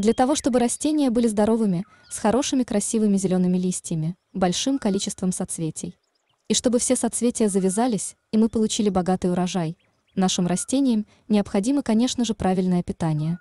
Для того, чтобы растения были здоровыми, с хорошими красивыми зелеными листьями, большим количеством соцветий. И чтобы все соцветия завязались, и мы получили богатый урожай, нашим растениям необходимо, конечно же, правильное питание.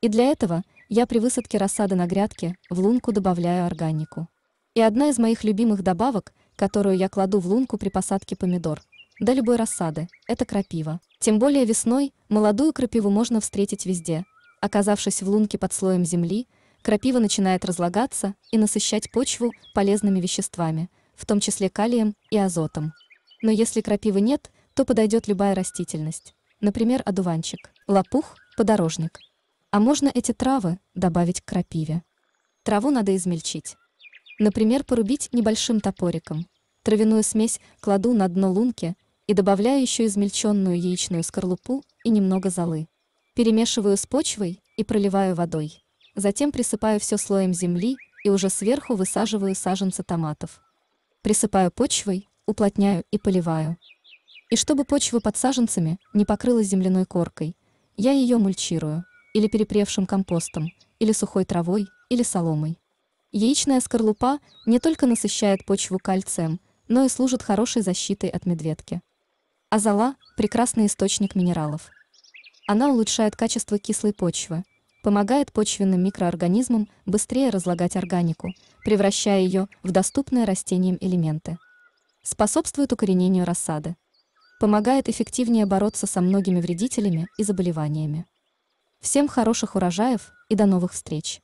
И для этого я при высадке рассады на грядке в лунку добавляю органику. И одна из моих любимых добавок, которую я кладу в лунку при посадке помидор, да любой рассады, это крапива. Тем более весной молодую крапиву можно встретить везде – Оказавшись в лунке под слоем земли, крапива начинает разлагаться и насыщать почву полезными веществами, в том числе калием и азотом. Но если крапивы нет, то подойдет любая растительность, например, одуванчик, лопух, подорожник. А можно эти травы добавить к крапиве. Траву надо измельчить. Например, порубить небольшим топориком. Травяную смесь кладу на дно лунки и добавляю еще измельченную яичную скорлупу и немного золы. Перемешиваю с почвой и проливаю водой. Затем присыпаю все слоем земли и уже сверху высаживаю саженцы томатов. Присыпаю почвой, уплотняю и поливаю. И чтобы почва под саженцами не покрылась земляной коркой, я ее мульчирую, или перепревшим компостом, или сухой травой, или соломой. Яичная скорлупа не только насыщает почву кальцием, но и служит хорошей защитой от медведки. Азала – прекрасный источник минералов. Она улучшает качество кислой почвы, помогает почвенным микроорганизмам быстрее разлагать органику, превращая ее в доступные растениям элементы. Способствует укоренению рассады. Помогает эффективнее бороться со многими вредителями и заболеваниями. Всем хороших урожаев и до новых встреч!